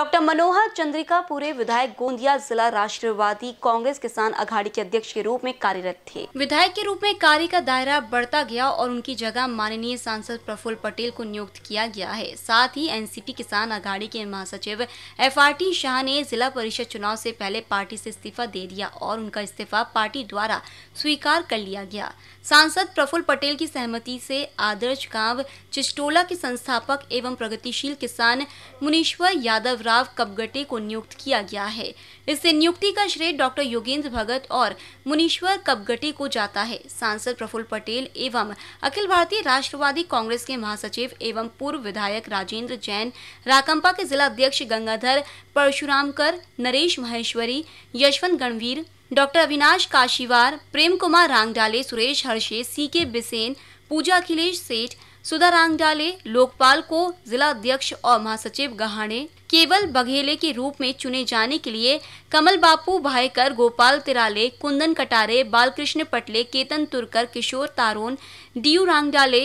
doctor मनोहर चंद्रिका पूरे विधायक गोंदिया जिला राष्ट्रवादी कांग्रेस किसान अघाड़ी के अध्यक्ष के रूप में कार्यरत थे विधायक के रूप में कार्य का दायरा बढ़ता गया और उनकी जगह माननीय सांसद प्रफुल्ल पटेल को नियुक्त किया गया है साथ ही एनसीपी किसान अघाड़ी के महासचिव एफ शाह ने जिला परिषद चुनाव ऐसी पहले पार्टी ऐसी इस्तीफा दे दिया और उनका इस्तीफा पार्टी द्वारा स्वीकार कर लिया गया सांसद प्रफुल्ल पटेल की सहमति से आदर्श गांव चिस्टोला के संस्थापक एवं प्रगतिशील किसान मुनीश्वर यादव राव कपगटे को नियुक्त किया गया है इससे नियुक्ति का श्रेय डॉक्टर योगेंद्र भगत और मुनीश्वर कपगटे को जाता है सांसद प्रफुल्ल पटेल एवं अखिल भारतीय राष्ट्रवादी कांग्रेस के महासचिव एवं पूर्व विधायक राजेंद्र जैन राकंपा के जिला अध्यक्ष Gangadhar Parshuramkar Naresh Maheshwari Yashwant Ganvir doctor Avinash Kashiwar Prem Kumar Rangdale Suresh Harshe C K Bisen पूजा अखिलेश सेठ सुधा रांगडाले लोकपाल को जिला अध्यक्ष और महासचिव गहाणे केवल बघेले के रूप में चुने जाने के लिए कमल बापू भाईकर गोपाल तिराले कुंदन कटारे बालकृष्ण पटले केतन तुरकर किशोर तारोन डीयू रांगडाले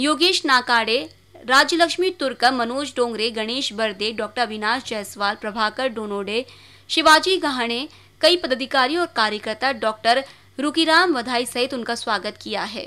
योगेश नाकाड़े राजलक्ष्मी तुरकर मनोज डोंगरे गणेश बर्दे डॉक्टर अविनाश जायसवाल प्रभाकर डोनोडे शिवाजी गहाणे कई पदाधिकारी और कार्यकर्ता डॉक्टर रुकीराम वधाई सहित उनका स्वागत किया है